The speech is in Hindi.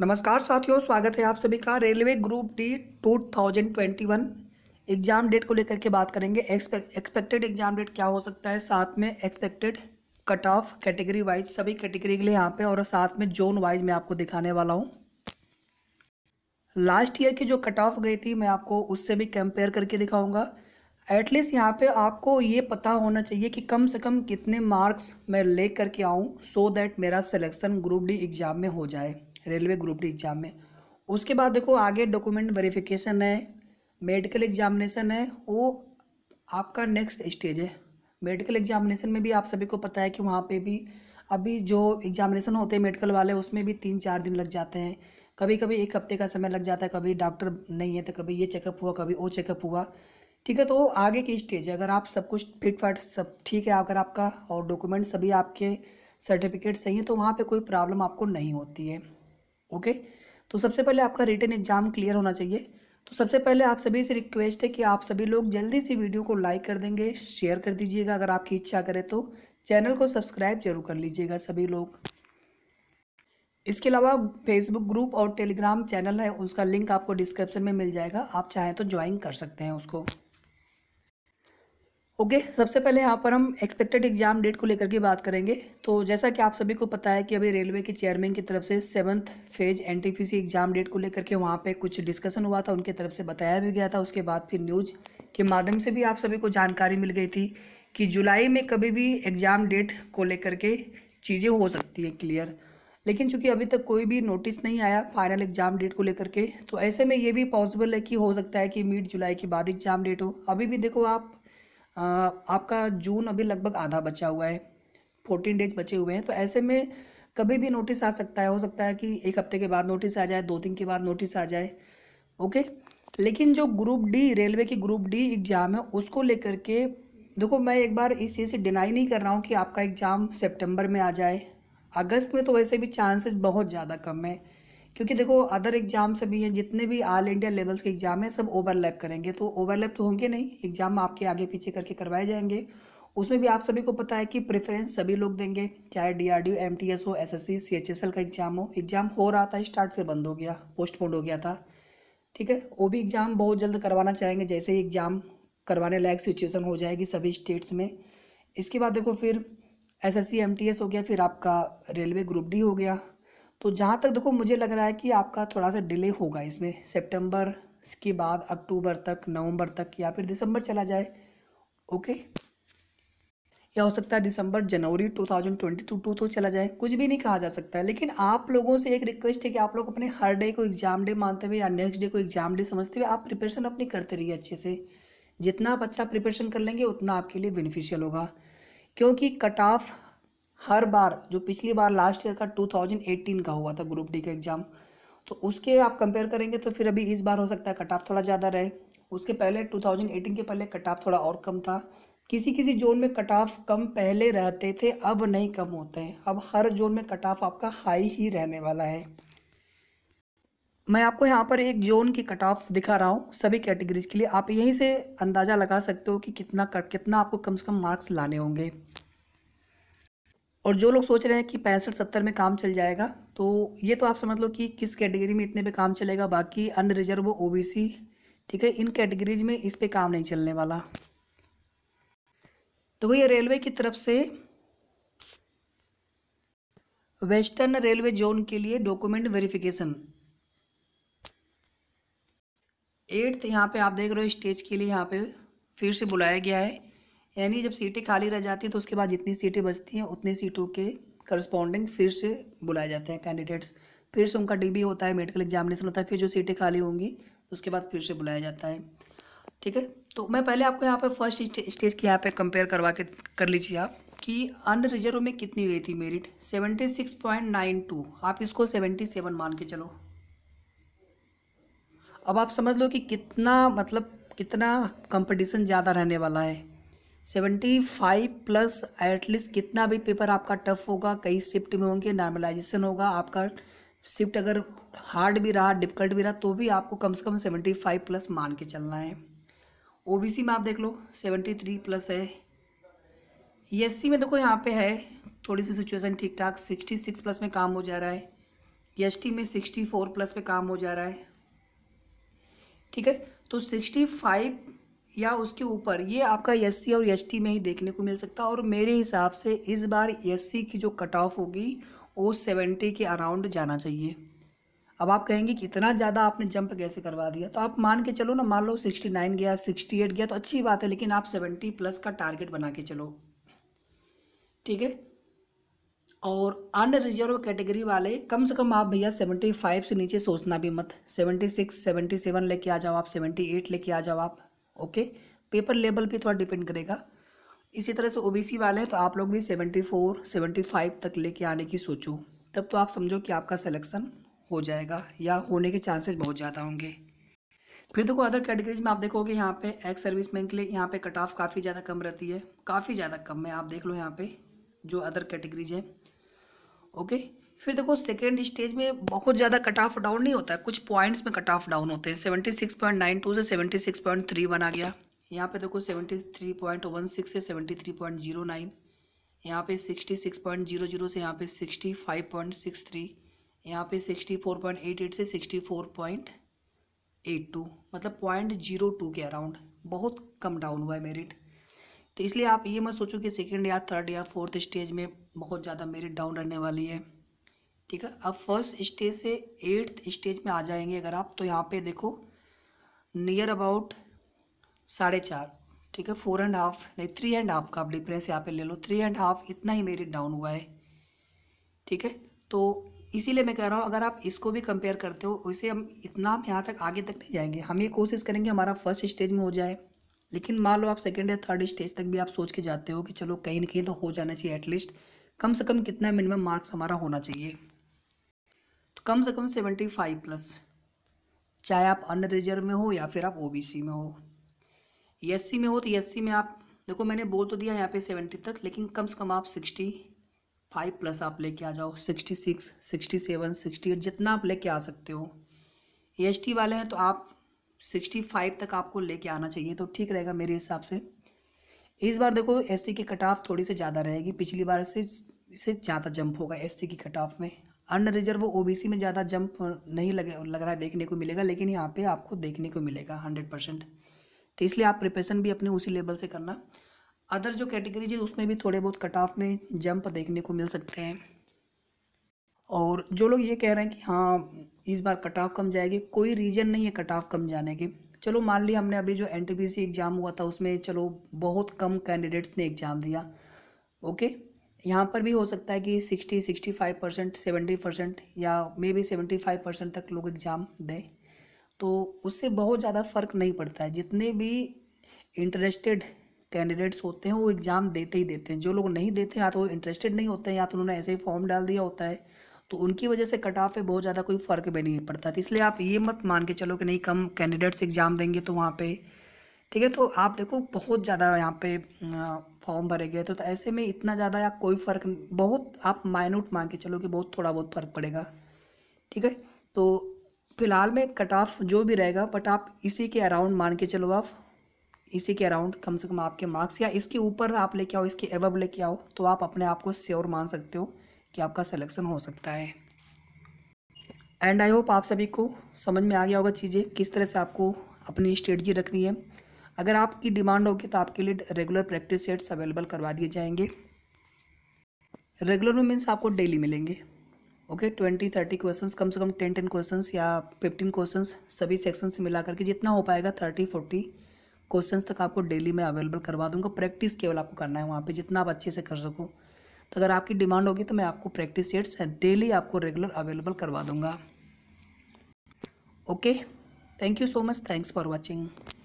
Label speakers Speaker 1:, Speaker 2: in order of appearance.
Speaker 1: नमस्कार साथियों स्वागत है आप सभी का railway group D 2021 exam date को लेकर के बात करेंगे एक्सपेक्टेड एग्ज़ाम डेट क्या हो सकता है साथ में expected cut off category wise सभी कैटेगरी के लिए यहाँ पे और साथ में जोन वाइज मैं आपको दिखाने वाला हूँ लास्ट ईयर की जो कट ऑफ गई थी मैं आपको उससे भी कंपेयर करके दिखाऊँगा एटलीस्ट यहाँ पे आपको ये पता होना चाहिए कि कम से कम कितने मार्क्स मैं ले करके आऊँ सो दैट मेरा सिलेक्शन ग्रुप डी एग्ज़ाम में हो जाए रेलवे ग्रुप डी एग्ज़ाम में उसके बाद देखो आगे डॉक्यूमेंट वेरिफिकेशन है मेडिकल एग्जामिनेशन है वो आपका नेक्स्ट स्टेज है मेडिकल एग्जामिनेशन में भी आप सभी को पता है कि वहाँ पे भी अभी जो एग्जामिनेशन होते हैं मेडिकल वाले उसमें भी तीन चार दिन लग जाते हैं कभी कभी एक हफ्ते का समय लग जाता है कभी डॉक्टर नहीं है तो कभी ये चेकअप हुआ कभी वो चेकअप हुआ ठीक है तो आगे की स्टेज है अगर आप सब कुछ फिट फाट सब ठीक है अगर आपका और डॉक्यूमेंट सभी आपके सर्टिफिकेट सही है तो वहाँ पे कोई प्रॉब्लम आपको नहीं होती है ओके तो सबसे पहले आपका रिटर्न एग्जाम क्लियर होना चाहिए तो सबसे पहले आप सभी से रिक्वेस्ट है कि आप सभी लोग जल्दी से वीडियो को लाइक कर देंगे शेयर कर दीजिएगा अगर आपकी इच्छा करे तो चैनल को सब्सक्राइब जरूर कर लीजिएगा सभी लोग इसके अलावा फेसबुक ग्रुप और टेलीग्राम चैनल है उसका लिंक आपको डिस्क्रिप्शन में मिल जाएगा आप चाहें तो ज्वाइन कर सकते हैं उसको ओके okay, सबसे पहले यहाँ पर हम एक्सपेक्टेड एग्ज़ाम डेट को लेकर के बात करेंगे तो जैसा कि आप सभी को पता है कि अभी रेलवे के चेयरमैन की तरफ से सेवन्थ फेज एन एग्ज़ाम डेट को लेकर के वहाँ पे कुछ डिस्कशन हुआ था उनके तरफ से बताया भी गया था उसके बाद फिर न्यूज़ के माध्यम से भी आप सभी को जानकारी मिल गई थी कि जुलाई में कभी भी एग्ज़ाम डेट को लेकर के चीज़ें हो सकती है क्लियर लेकिन चूंकि अभी तक कोई भी नोटिस नहीं आया फाइनल एग्ज़ाम डेट को लेकर के तो ऐसे में ये भी पॉसिबल है कि हो सकता है कि मिड जुलाई के बाद एग्ज़ाम डेट हो अभी भी देखो आप आपका जून अभी लगभग आधा बचा हुआ है फोर्टीन डेज बचे हुए हैं तो ऐसे में कभी भी नोटिस आ सकता है हो सकता है कि एक हफ्ते के बाद नोटिस आ जाए दो दिन के बाद नोटिस आ जाए ओके लेकिन जो ग्रुप डी रेलवे की ग्रुप डी एग्ज़ाम है उसको लेकर के देखो मैं एक बार इस चीज़ से डिनाई नहीं कर रहा हूँ कि आपका एग्ज़ाम सेप्टेम्बर में आ जाए अगस्त में तो वैसे भी चांसेस बहुत ज़्यादा कम है क्योंकि देखो अदर एग्जाम से भी हैं जितने भी ऑल इंडिया लेवल्स के एग्जाम हैं सब ओवरलैप करेंगे तो ओवरलैप तो होंगे नहीं एग्जाम आपके आगे पीछे करके करवाए जाएंगे उसमें भी आप सभी को पता है कि प्रेफरेंस सभी लोग देंगे चाहे टी एस हो एस एल का एग्जाम हो एग्जाम हो रहा था स्टार्ट फिर बंद हो गया पोस्टपोन हो गया था ठीक है वो भी एग्ज़ाम बहुत जल्द करवाना चाहेंगे जैसे ही एग्ज़ाम करवाने लायक सिचुएशन हो जाएगी सभी स्टेट्स में इसके बाद देखो फिर टी एस हो गया फिर आपका रेलवे ग्रुप डी हो गया तो जहाँ तक देखो मुझे लग रहा है कि आपका थोड़ा सा डिले होगा इसमें सेप्टेम्बर इसके बाद अक्टूबर तक नवंबर तक या फिर दिसंबर चला जाए ओके या हो सकता है दिसंबर जनवरी 2022 टू तो चला जाए कुछ भी नहीं कहा जा सकता है लेकिन आप लोगों से एक रिक्वेस्ट है कि आप लोग अपने हर डे को एग्जाम डे मानते हुए या नेक्स्ट डे को एग्जाम डे समझते हुए आप प्रिपरेशन अपनी करते रहिए अच्छे से जितना आप अच्छा प्रिपरेशन कर लेंगे उतना आपके लिए बेनिफिशियल होगा क्योंकि कट ऑफ हर बार जो पिछली बार लास्ट ईयर का 2018 का हुआ था ग्रुप डी का एग्ज़ाम तो उसके आप कंपेयर करेंगे तो फिर अभी इस बार हो सकता है कट ऑफ थोड़ा ज़्यादा रहे उसके पहले 2018 के पहले कट ऑफ थोड़ा और कम था किसी किसी जोन में कट ऑफ कम पहले रहते थे अब नहीं कम होते हैं अब हर जोन में कट ऑफ आपका हाई ही रहने वाला है मैं आपको यहाँ पर एक जोन की कट ऑफ दिखा रहा हूँ सभी कैटेगरीज के लिए आप यहीं से अंदाज़ा लगा सकते हो कि कितना कट कितना आपको कम से कम मार्क्स लाने होंगे और जो लोग सोच रहे हैं कि पैंसठ सत्तर में काम चल जाएगा तो ये तो आप समझ लो कि किस कैटेगरी में इतने पे काम चलेगा बाकी अन्य रिजर्व ओबीसी ठीक है इन कैटेगरीज में इस पे काम नहीं चलने वाला तो ये रेलवे की तरफ से वेस्टर्न रेलवे जोन के लिए डॉक्यूमेंट वेरिफिकेशन एट्थ यहाँ पे आप देख रहे हो स्टेज के लिए यहाँ पे फिर से बुलाया गया है यानी जब सीटें खाली रह जाती हैं तो उसके बाद जितनी सीटें बचती हैं उतनी सीटों के करस्पॉन्डिंग फिर से बुलाए जाते हैं कैंडिडेट्स फिर से उनका डिग्री होता है मेडिकल एग्जामिनेशन होता है फिर जो सीटें खाली होंगी उसके बाद फिर से बुलाया जाता है ठीक है तो मैं पहले आपको यहाँ पर फर्स्ट स्टेज के यहाँ पर कंपेयर करवा के कर लीजिए आप कि अन रिजर्व में कितनी गई थी merit seventy six point nine two आप इसको सेवेंटी सेवन मान के चलो अब आप समझ लो कि कितना मतलब कितना कंपटीशन ज़्यादा रहने वाला है सेवेंटी फाइव प्लस एटलीस्ट कितना भी पेपर आपका टफ होगा कई शिफ्ट में होंगे नॉर्मलाइजेशन होगा आपका शिफ्ट अगर हार्ड भी रहा डिफिकल्ट भी रहा तो भी आपको कम से कम सेवेंटी फाइव प्लस मान के चलना है सी में आप देख लो सेवेंटी थ्री प्लस है सी में देखो यहाँ पे है थोड़ी सी सिचुएशन ठीक ठाक सिक्सटी सिक्स प्लस में काम हो जा रहा है टी में सिक्सटी फोर प्लस पे काम हो जा रहा है ठीक है तो सिक्सटी फाइव या उसके ऊपर ये आपका एस और एस में ही देखने को मिल सकता है और मेरे हिसाब से इस बार एस की जो कट ऑफ होगी वो सेवेंटी के अराउंड जाना चाहिए अब आप कहेंगे कि इतना ज़्यादा आपने जंप कैसे करवा दिया तो आप मान के चलो ना मान लो सिक्सटी नाइन गया सिक्सटी एट गया तो अच्छी बात है लेकिन आप सेवेंटी प्लस का टारगेट बना के चलो ठीक है और अनरिजर्व कैटेगरी वाले कम से कम आप भैया सेवेंटी फाइव से नीचे सोचना भी मत सेवेंटी सिक्स सेवेंटी सेवन लेके आ जाओ आप सेवेंटी एट लेके आ जाओ आप ओके पेपर लेवल पे थोड़ा डिपेंड करेगा इसी तरह से ओबीसी वाले हैं तो आप लोग भी सेवेंटी फोर सेवेंटी फाइव तक लेके आने की सोचो तब तो आप समझो कि आपका सिलेक्शन हो जाएगा या होने के चांसेस बहुत ज़्यादा होंगे फिर देखो अदर कैटेगरीज में आप देखोगे यहाँ पे एक्स सर्विस मैन के लिए यहाँ पे कट ऑफ काफ़ी ज़्यादा कम रहती है काफ़ी ज़्यादा कम है आप देख लो यहाँ पे जो अदर कैटेगरीज है ओके फिर देखो सेकेंड स्टेज में बहुत ज़्यादा कट ऑफ डाउन नहीं होता है कुछ पॉइंट्स में कट ऑफ डाउन होते हैं seventy six point nine two से सेवेंटी सिक्स पॉइंट थ्री बना गया यहाँ पे देखो seventy three point one six से seventy three point zero nine यहाँ पे sixty six point zero zero से यहाँ पे sixty five point six three यहाँ पे sixty four point eight eight से sixty four point eight two मतलब पॉइंट जीरो टू के अराउंड बहुत कम डाउन हुआ है मेरिट तो इसलिए आप ये मत सोचो कि सेकेंड या थर्ड या फोर्थ स्टेज में बहुत ज़्यादा मेरिट डाउन रहने वाली है ठीक है अब फर्स्ट स्टेज से एट्थ स्टेज में आ जाएंगे अगर आप तो यहाँ पे देखो नियर अबाउट साढ़े चार ठीक है फोर एंड हाफ नहीं थ्री एंड हाफ का आप डिफरेंस यहाँ पे ले लो थ्री एंड हाफ इतना ही मेरिट डाउन हुआ है ठीक है तो इसीलिए मैं कह रहा हूँ अगर आप इसको भी कंपेयर करते हो वैसे हम इतना हम यहाँ तक आगे तक नहीं जाएंगे हम ये कोशिश करेंगे हमारा फर्स्ट स्टेज में हो जाए लेकिन मान लो आप सेकेंड या थर्ड स्टेज तक भी आप सोच के जाते हो कि चलो कहीं ना कहीं तो हो जाना चाहिए एटलीस्ट कम से कम कितना मिनिमम मार्क्स हमारा होना चाहिए कम से कम सेवेंटी फाइव प्लस चाहे आप अन्य रिजर्व में हो या फिर आप ओबीसी में हो एस e में हो तो एस e में आप देखो मैंने बोल तो दिया यहाँ पे सेवेंटी तक लेकिन कम से कम आप सिक्सटी फाइव प्लस आप लेके आ जाओ sixty six sixty seven sixty eight जितना आप लेके आ सकते हो एस e वाले हैं तो आप सिक्सटी फाइव तक आपको लेके आना चाहिए तो ठीक रहेगा मेरे हिसाब से इस बार देखो एस की कट ऑफ थोड़ी सी ज़्यादा रहेगी पिछली बार से इसे ज़्यादा जंप होगा एस की कट ऑफ में अन्य रिजर्व ओबीसी में ज़्यादा जंप नहीं लगे लग रहा है देखने को मिलेगा लेकिन यहाँ पे आपको देखने को मिलेगा हंड्रेड परसेंट तो इसलिए आप प्रिपरेशन भी अपने उसी लेवल से करना अदर जो कैटेगरीज है उसमें भी थोड़े बहुत कट ऑफ में जंप देखने को मिल सकते हैं और जो लोग ये कह रहे हैं कि हाँ इस बार कट ऑफ कम जाएगी कोई रीज़न नहीं है कट ऑफ कम जाने के चलो मान लिया हमने अभी जो एन एग्ज़ाम हुआ था उसमें चलो बहुत कम कैंडिडेट्स ने एग्ज़ाम दिया ओके यहाँ पर भी हो सकता है कि sixty sixty five percent seventy percent या maybe seventy five percent तक लोग एग्ज़ाम दें तो उससे बहुत ज़्यादा फ़र्क नहीं पड़ता है जितने भी इंटरेस्टेड कैंडिडेट्स होते हैं वो एग्ज़ाम देते ही देते हैं जो लोग नहीं देते या तो वो इंटरेस्टेड नहीं होते हैं या तो उन्होंने ऐसे ही फॉर्म डाल दिया होता है तो उनकी वजह से कट ऑफ पर बहुत ज़्यादा कोई फ़र्क भी नहीं पड़ता तो इसलिए आप ये मत मान के चलो कि नहीं कम कैंडिडेट्स एग्ज़ाम देंगे तो वहाँ पर ठीक है तो आप देखो बहुत ज़्यादा यहाँ पे फॉर्म भरे गए थे तो, तो ऐसे में इतना ज़्यादा कोई फ़र्क बहुत आप माइनूट मान के चलो कि बहुत थोड़ा बहुत फ़र्क पड़ेगा ठीक है तो फिलहाल में कट ऑफ जो भी रहेगा बट आप इसी के अराउंड मान के चलो आप इसी के अराउंड कम से कम आपके मार्क्स या इसके ऊपर आप लेके आओ इसके एवब लेके आओ तो आप अपने आप को श्योर मान सकते हो कि आपका सिलेक्शन हो सकता है एंड आई होप आप सभी को समझ में आ गया होगा चीज़ें किस तरह से आपको अपनी स्ट्रेटजी रखनी है अगर आपकी डिमांड होगी तो आपके लिए रेगुलर प्रैक्टिस सेट्स अवेलेबल करवा दिए जाएंगे रेगुलर में मीन्स आपको डेली मिलेंगे ओके ट्वेंटी थर्टी क्वेश्चंस कम से कम टेन टेन क्वेश्चंस या फिफ्टीन क्वेश्चंस सभी सेक्शन से मिला करके जितना हो पाएगा थर्टी फोर्टी क्वेश्चंस तक आपको डेली में अवेलेबल करवा दूंगा प्रैक्टिस केवल आपको करना है वहाँ पे जितना आप अच्छे से कर सको तो अगर आपकी डिमांड होगी तो मैं आपको प्रैक्टिस सेट्स डेली आपको रेगुलर अवेलेबल करवा दूंगा okay thank you so much thanks for watching